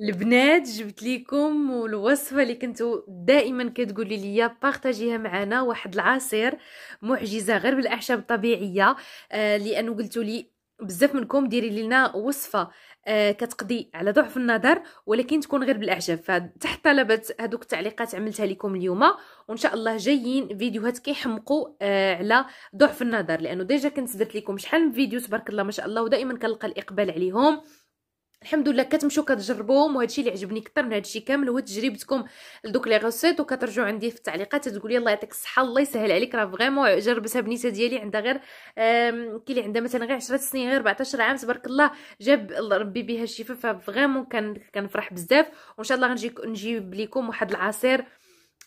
البنات جبت لكم والوصفه اللي كنتو دائما كتقولي ليا بارطاجيها معنا واحد العصير معجزه غير بالاعشاب الطبيعيه آه لانه قلتوا لي بزاف منكم ديري لنا وصفه آه كتقضي على ضعف النظر ولكن تكون غير بالاعشاب فتحت طلبات هذوك التعليقات عملتها لكم اليوم وان شاء الله جايين فيديوهات كيحمقوا آه على ضعف النظر لانه ديجا كنت درت لكم شحال من فيديو تبارك الله ما شاء الله ودائما كنلقى الاقبال عليهم الحمد لله كتمشيو كتجربوهم وهادشي اللي عجبني اكثر من هادشي كامل هو تجربتكم لدوك لي غوسيت وكترجعوا عندي في التعليقات تقولي الله يعطيك الصحه الله يسهل عليك راه فريمون جربتها بنيته ديالي عندها غير كي اللي عندها مثلا غير 10 سنين غير 14 عام تبارك الله جاب ربي بها الشفاء ففريمون كان كنفرح بزاف وان شاء الله غنجي نجيب لكم واحد العصير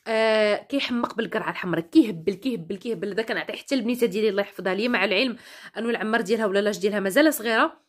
آه كيحمق بالقرعه الحمراء كيهبل كيهبل كيهبل هذا نعطي حتى البنيته ديالي الله يحفظها لي مع العلم انه العمر ديالها ولا لاج ديالها مازال صغيره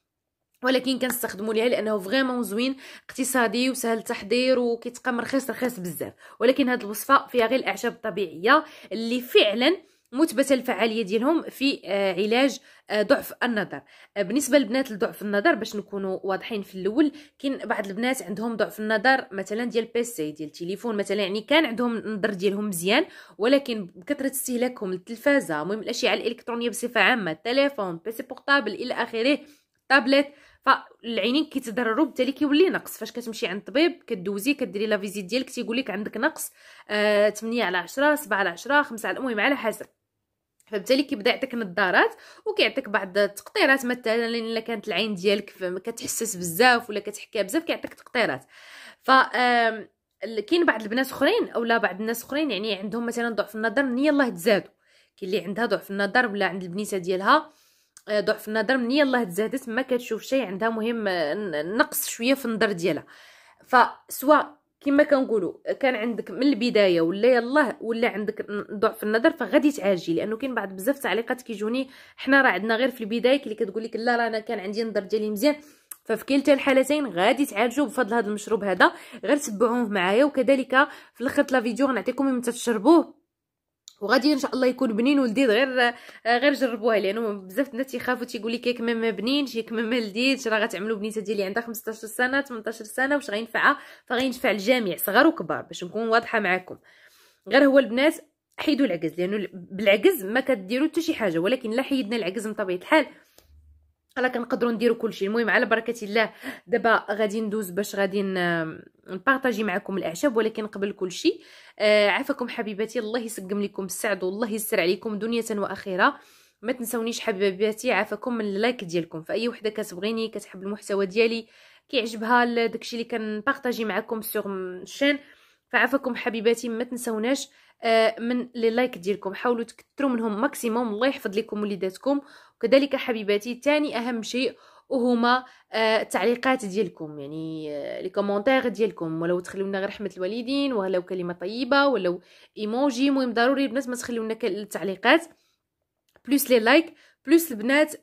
ولكن كنستخدموا ليها لانه فريمون زوين اقتصادي وسهل التحضير وكيتقام رخيص رخيص بزاف ولكن هذه الوصفه فيها غير الاعشاب الطبيعيه اللي فعلا مثبته الفعاليه ديالهم في آه، علاج آه، ضعف النظر آه، بالنسبه للبنات لضعف النظر باش نكونوا واضحين في الاول كاين بعض البنات عندهم ضعف النظر مثلا ديال بيسي ديال التليفون مثلا يعني كان عندهم النظر ديالهم مزيان ولكن بكثره استهلاكهم للتلفازه المهم الاشياء الالكترونيه بصفه عامه التليفون بيسي بورتابل الى اخره الطابلت فالعينين كيتضرروا بالتالي كيولي نقص فاش كتمشي عند الطبيب كدوزي كديري لا فيزيت ديالك تيقول لك عندك نقص آه 8 على 10 7 على 10 5 على المهم على حسب فبالتالي كيبدا يعطيك نظارات وكيعطيك بعض التقطيرات مثلا الا كانت العين ديالك كتحسس بزاف ولا كتحكيها بزاف كيعطيك تقطيرات ف كاين بعض البنات اخرين اولا بعض الناس اخرين يعني عندهم مثلا ضعف النظر من يلاه تزادوا كاين اللي عندها ضعف النظر ولا عند البنيته ديالها ضعف النظر من يلاه تزادت ما كتشوف شيء عندها مهم نقص شويه في النظر ديالها فسواء كما كنقولوا كان عندك من البدايه ولا يلاه ولا عندك ضعف النظر فغادي تعالجي لانه كاين بعض بزاف التعليقات كيجوني حنا راه عندنا غير في البدايه اللي كتقول لك لا راه انا كان عندي النظر ديالي مزيان ففي كلتا الحالتين غادي تعالجوا بفضل هذا المشروب هذا غير تبعوه معايا وكذلك في الاخر فيديو غنعطيكم متى تشربوه وغادي ان شاء الله يكون بنين ولذيذ غير آه، غير جربوها لانه بزاف الناس يخافوا تيقول لك كيك ماما شي كيك ماما لذيذ راه غتعملوا بنيته ديالي عندها 15 سنه 18 سنه واش غينفعها فغينفع الجميع صغار وكبار باش نكون واضحه معكم غير هو البنات حيدوا العجز لانه بالعجز ما كديروا حتى شي حاجه ولكن لا حيدنا العجز من طبيعه الحال الا كنقدروا نديروا كلشي المهم على بركه الله دابا غادي ندوز باش غادي نبارطاجي معكم الاعشاب ولكن قبل كلشي آه عافاكم حبيباتي الله يسقم لكم السعد والله يسر عليكم دنيا واخره ما تنسونيش حبيباتي عافاكم من اللايك ديالكم فاي وحده كتبغيني كتحب المحتوى ديالي كيعجبها داكشي اللي كنبارطاجي معكم سوغ الشين فعافاكم حبيباتي ما تنسوناش آه، من لي لايك ديالكم حاولوا تكثروا منهم ماكسيموم الله يحفظ لكم وليداتكم وكذلك حبيباتي تاني اهم شيء وهما آه، التعليقات ديالكم يعني آه، لي كومونتير ديالكم ولو تخليو لنا غير رحمه الوالدين ولو كلمه طيبه ولو ايموجي المهم ضروري البنات ما تخليو لنا التعليقات بلس لي لايك بلس البنات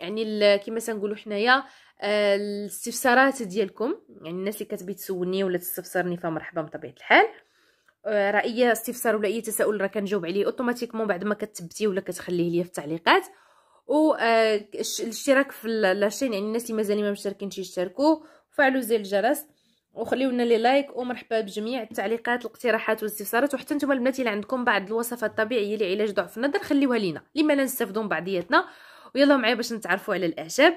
يعني كما تنقولوا حنايا آه، الاستفسارات ديالكم يعني الناس اللي كتبي تسولني ولا تستفسرني فمرحبا بطبيعه الحال راه اي استفسار ولا اي تساؤل راه كنجاوب عليه اوتوماتيكمون بعد ما كتبتيه ولا كتخليه ليا في التعليقات و آه، الاشتراك في لاشين يعني الناس اللي مازال ما مشتركينش يشتركوا وفعلوا زر الجرس وخليو لنا لي لايك ومرحبا بجميع التعليقات الاقتراحات والاستفسارات وحتى نتوما البنات اللي عندكم بعض الوصفات الطبيعيه لعلاج ضعف النظر خليوها لينا لما لا نستافدوا بعضياتنا ويلا معايا باش نتعرفوا على الاعشاب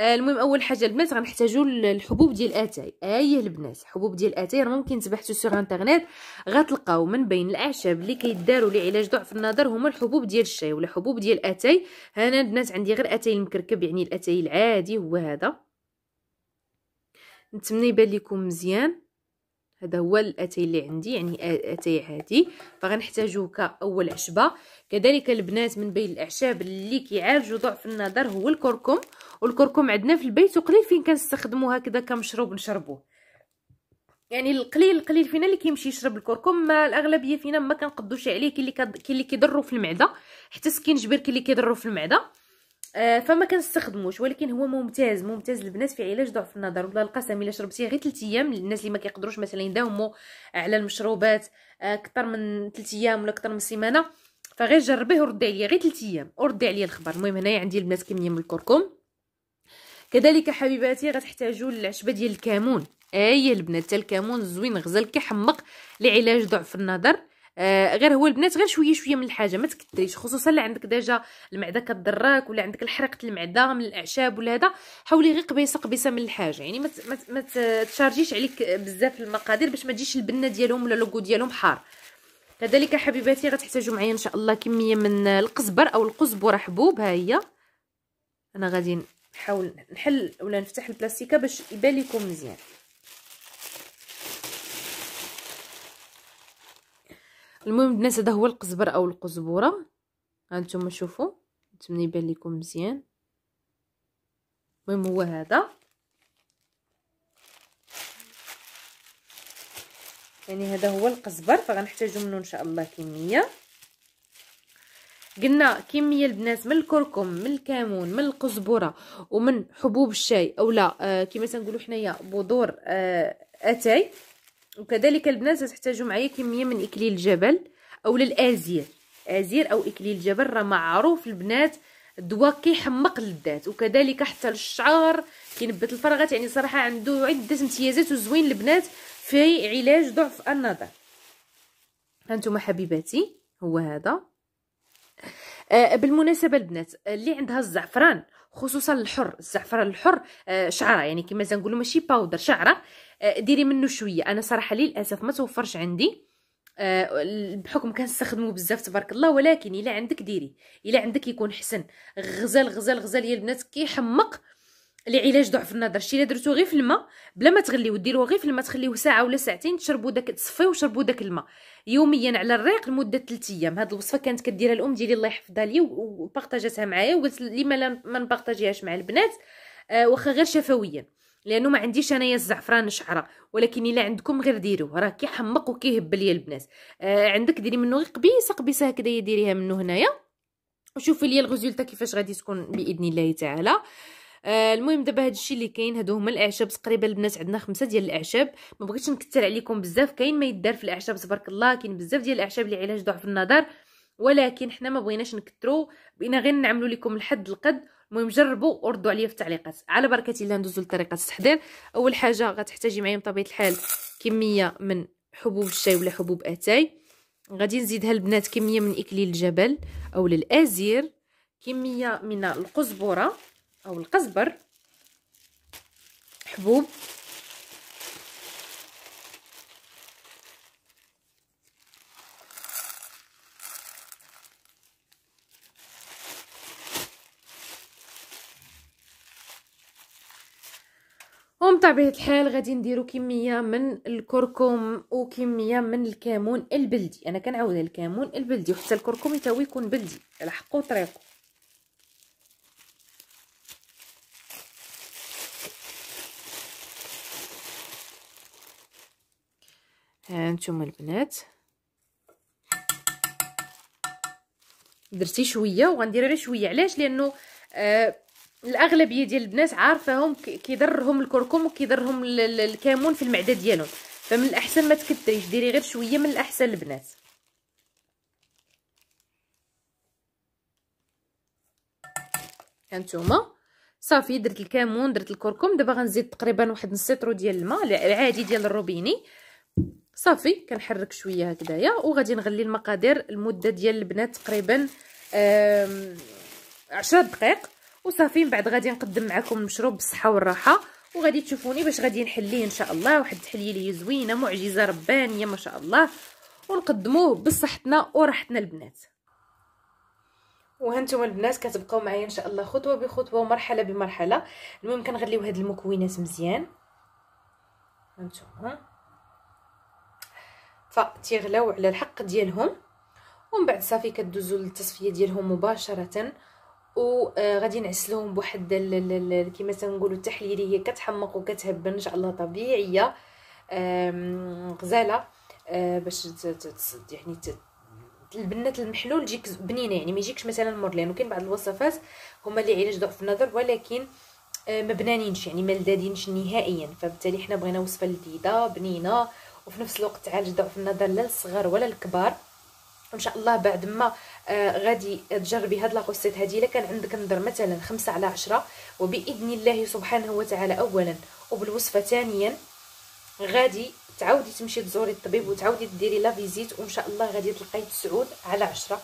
آه، المهم اول حاجه البنات غنحتاجوا الحبوب ديال اتاي ايه البنات حبوب ديال اتاي راه ممكن تبحثوا سوغ انترنيت غتلقاو من بين الاعشاب اللي كيداروا لعلاج ضعف النظر هما الحبوب ديال الشاي ولا حبوب ديال اتاي انا البنات عندي غير اتاي المكركب يعني الاتاي العادي هو هذا نتمنى يبان لكم مزيان هذا هو الاتاي اللي عندي يعني اتاي عادي فغنحتاجوه كاول عشبه كذلك البنات من بين الاعشاب اللي كيعالجوا ضعف النظر هو الكركم والكركم عندنا في البيت وقليل فين كنستخدموه هكذا كمشروب نشربوه يعني القليل القليل فينا اللي كيمشي يشرب الكركم ما الاغلبيه فينا ما كنقضوش عليه كاين اللي كيضروا في المعده حتى سكينجبير جبير كاين اللي كيضروا في المعده آه، فما كنستخدموش ولكن هو ممتاز ممتاز البنات في علاج ضعف النظر والله القسم الا شربتيه غير 3 ايام الناس اللي ما كيقدروش مثلا يداوموا على المشروبات آه، اكثر من 3 ايام ولا اكثر من سيمانه فغير جربيه وردي عليا غير 3 ايام وردي عليا الخبر المهم هنايا عندي البنات كميه من الكركم كذلك حبيباتي غتحتاجوا العشبه ديال الكمون اي آه، البنات الكمون زوين غزال كيحمق لعلاج ضعف النظر آه غير هو البنات غير شويه شويه من الحاجه ما تكثريش خصوصا اللي عندك ديجا المعده كضرك ولا عندك الحرقه المعده من الاعشاب ولا هذا حاولي غير قبيصه قبيصه من الحاجه يعني ما ما تشارجيش عليك بزاف المقادير باش ما تجيش البنه ديالهم ولا لوغو ديالهم حار كذلك حبيباتي غتحتاجوا معايا ان شاء الله كميه من القزبر او القزبره حبوب ها هي انا غادي نحاول نحل ولا نفتح البلاستيكه باش يبان لكم مزيان المهم الناس هذا هو القزبر او القزبوره هانتوما شوفوا نتمنى يبان لكم مزيان المهم هو هذا يعني هذا هو القزبر فغنحتاجو منه ان شاء الله كميه قلنا كميه البنات من الكركم من الكمون من القزبره ومن حبوب الشاي اولا آه كما تنقولوا حنايا بذور آه اتاي وكذلك البنات ستحتاجوا معايا كميه من اكليل الجبل او الازير ازير او اكليل الجبل راه معروف البنات دواء كيحمق للذات وكذلك حتى للشعر كينبت الفراغات يعني صراحه عنده عده امتيازات وزوين البنات في علاج ضعف النظر هانتوما حبيباتي هو هذا آه بالمناسبه البنات اللي عندها الزعفران خصوصا الحر الزعفران الحر آه شعره يعني كما تنقولوا ماشي باودر شعره آه، ديري منه شويه انا صراحه للاسف ما توفرش عندي آه، بحكم كنستخدمو بزاف تبارك الله ولكن الا عندك ديري الا عندك يكون حسن غزال غزال غزال يا البنات كيحمق لعلاج ضعف النظر شي الا درتو غير في الماء بلا ما تغليوه ديروه غير في الماء تخليوه ساعه ولا ساعتين تشربوا داك تصفيو وشربوا داك الماء يوميا على الريق لمده 3 ايام هذه الوصفه كانت كديرها الام ديالي الله يحفظها لي وبارطاجاتها معايا وقلت لما ما نبارطاجيهاش مع البنات آه واخا غير شفويا لانه ما عنديش انايا الزعفران شعره ولكن الا عندكم غير ديرو راه كيحمق وكيهبل يا البنات آه عندك ديري منه غير قبيصه قبيصه هكذا ديريها منه هنايا وشوفي لي الغزولتا كيفاش غادي تكون باذن الله تعالى آه المهم دابا هذا الشيء اللي كاين هادو هما الاعشاب تقريبا البنات عندنا خمسه ديال الاعشاب ما بغيتش نكثر عليكم بزاف كاين ما يدار في الاعشاب تبارك الله كاين بزاف ديال الاعشاب اللي علاج ضعف النظر ولكن حنا ما بغيناش نكثروا بغينا غير نعملوا لكم الحد القد المهم جربوا وردوا عليا في التعليقات على بركه الله ندوزوا لطريقه التحضير اول حاجه غتحتاجي معايا بطبيعه الحال كميه من حبوب الشاي ولا حبوب اتاي غادي نزيدها البنات كميه من اكليل الجبل او الازير كميه من القزبره او القزبر حبوب بطبيعه الحال غادي نديرو كميه من الكركم وكميه من الكمون البلدي انا كنعاود الكمون البلدي وحتى الكركم حتى يكون بلدي على حقو طريقو ها البنات درتي شويه وغندير غير شويه علاش لانه آه الاغلبيه ديال البنات عارفاهم كيضرهم الكركم وكيضرهم الكمون في المعده ديالهم فمن الاحسن ما تكثريش ديري غير شويه من الاحسن البنات هانتوما صافي درت الكمون درت الكركم دابا غنزيد تقريبا واحد نص لتر ديال الماء العادي ديال الروبيني صافي كنحرك شويه هكدايا وغادي نغلي المقادير المده ديال البنات تقريبا 10 دقائق وصافي من بعد غادي نقدم معكم المشروب بالصحه والراحه وغادي تشوفوني باش غادي نحليه ان شاء الله واحد التحليه لي زوينه معجزه ربانيه ما شاء الله ونقدموه بصحتنا وراحتنا البنات وهانتوما البنات كتبقاو معايا ان شاء الله خطوه بخطوه ومرحله بمرحله المهم كنغليو هاد المكونات مزيان هانتوما فتيغلاو على الحق ديالهم ومن بعد صافي كدوزو للتصفيه ديالهم مباشره وغادي آه، نعسلهم بواحد كيما تنقولوا التحليليه كتحمق وكتهبن ان شاء الله طبيعيه غزاله آه، باش يعني البنات المحلول تجيك بنينه يعني ما يجيكش مثلا مورلين وكاين بعض الوصفات هما اللي علاج ضعف النظر ولكن آه، ما بنانينش يعني ما لذاذينش نهائيا فبالتالي حنا بغينا وصفه لذيذه بنينه وفي نفس الوقت تعالج ضعف النظر لا للصغار ولا الكبار وان شاء الله بعد ما آه غادي تجربي هاد لا هادي الا كان عندك نظر مثلا خمسة على عشرة وباذن الله سبحانه وتعالى اولا وبالوصفه ثانيا غادي تعاودي تمشي تزوري الطبيب وتعاودي ديري لا فيزيت وان شاء الله غادي تلقاي تسعود على عشرة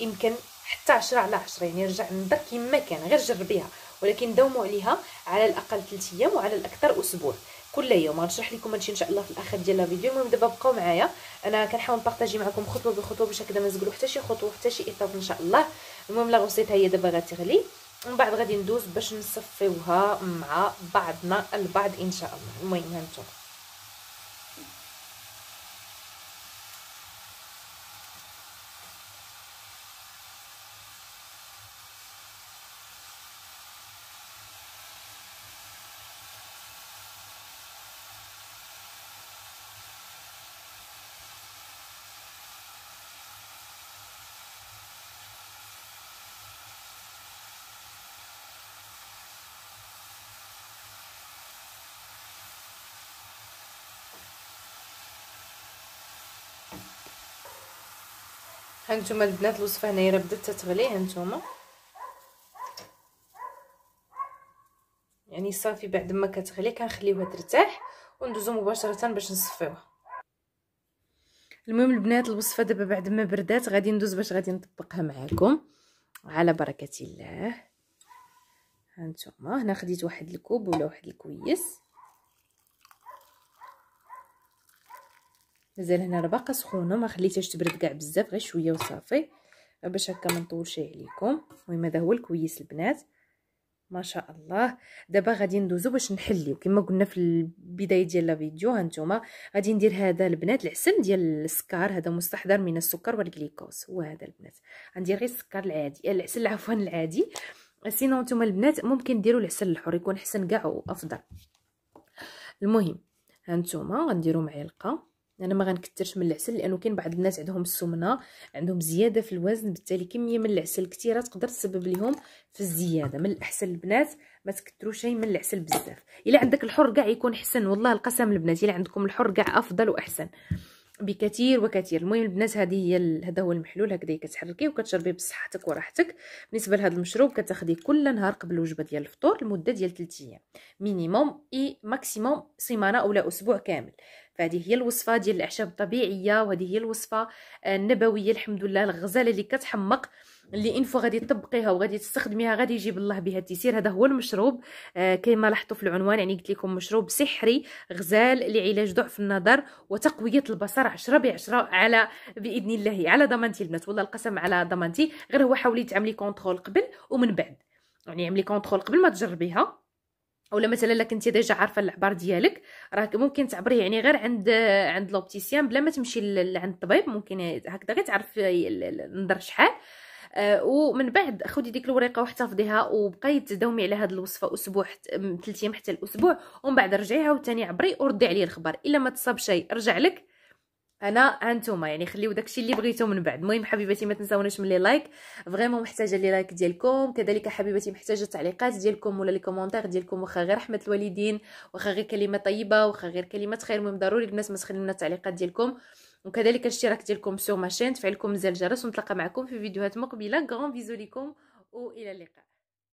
يمكن حتى عشرة على عشرة يعني رجع النظر كما كان غير جربيها ولكن داوموا عليها على الاقل 3 ايام وعلى الاكثر اسبوع كل يوم غنشرح لكم هادشي ان شاء الله في الاخر ديال الفيديو المهم دابا بقاو معايا انا كنحاول نبارطاجي معكم خطوه بخطوه باش هكذا ما نزقلو حتى شي خطوه حتى شي ايطاب ان شاء الله المهم لا غوسيت هي دابا غتغلي ومن بعد غادي ندوز باش نصفيوها مع بعضنا البعض ان شاء الله المهم هانتوما هانتوما البنات الوصفه هنايا راه بدات تتغلي هانتوما يعني صافي بعد ما كتغلي كنخليوها ترتاح وندوزو مباشره باش نصفيوها المهم البنات الوصفه دابا بعد ما بردات غادي ندوز باش غادي نطبقها معاكم على بركه الله هانتوما هنا خديت واحد الكوب ولا واحد الكويس مازال هنا راه باقا سخونه ما خليتهاش تبرد كاع بزاف غير شويه وصافي باش هكا ما نطولش عليكم المهم هذا هو الكويس البنات ما شاء الله دابا غادي ندوزو باش نحليو كما قلنا في البدايه ديال لا فيديو هانتوما غادي ندير هذا البنات العسل ديال السكر هذا مستحضر من السكر والجليكوز هو هذا البنات غندير غير السكر العادي آه، العسل عفوا العادي سينو نتوما البنات ممكن ديروا العسل الحر يكون احسن كاع وافضل المهم هانتوما غنديروا معلقه انا ما غنكثرش من العسل لانه كاين بعض الناس عندهم السمنه عندهم زياده في الوزن بالتالي كميه من العسل كثيره تقدر تسبب لهم في الزياده من الاحسن البنات ما تكثروش شيء من العسل بزاف الا عندك الحر كاع يكون حسن والله القسم البنات الا عندكم الحر كاع افضل واحسن بكثير وكثير المهم البنات هذه هي هذا هو المحلول هكذا كتحركي وكتشربي بصحتك وراحتك بالنسبه لهذا المشروب كتاخدي كل نهار قبل الوجبه ديال الفطور لمده ديال 3 ايام مينيموم اي ماكسيموم سيمانه اولا اسبوع كامل فهذه هي الوصفه ديال الاعشاب الطبيعيه وهذه هي الوصفه آه، النبويه الحمد لله الغزاله اللي كتحمق اللي انفو غادي تطبقيها وغادي تستخدميها غادي يجيب الله بها التيسير هذا هو المشروب آه كما لاحظتوا في العنوان يعني قلت لكم مشروب سحري غزال لعلاج ضعف النظر وتقويه البصر 10 ب 10 على باذن الله على ضمانتي البنات والله القسم على ضمانتي غير هو حاولي تعملي كونترول قبل ومن بعد يعني عملي كونترول قبل ما تجربيها اولا مثلا الا كنتي ديجا عارفه العبار ديالك راه ممكن تعبريه يعني غير عند عند لوبتيسيان بلا ما تمشي عند الطبيب ممكن هكذا غير تعرف النظر شحال آه ومن بعد خدي ديك الوريقه واحتفظيها وبقاي تداومي على هاد الوصفه اسبوع ثلاث ايام حتى الاسبوع ومن بعد رجعيها وثاني عبري وردي عليا الخبر الا ما تصاب شيء رجع لك انا هانتوما يعني خليو داكشي اللي بغيتو من بعد المهم حبيباتي ما تنساوناش من لي لايك فريمون محتاجه لي لايك ديالكم كذلك حبيباتي محتاجه التعليقات ديالكم ولا لي كومونتير ديالكم واخا غير رحمه الوالدين واخا غير كلمه طيبه واخا غير كلمه خير المهم ضروري الناس ما تخليو لنا التعليقات ديالكم وكذلك الاشتراك ديالكم سوغ ماشين تفعيلكم زر الجرس ونتلاقى معكم في فيديوهات مقبله غران بيزو ليكم والى اللقاء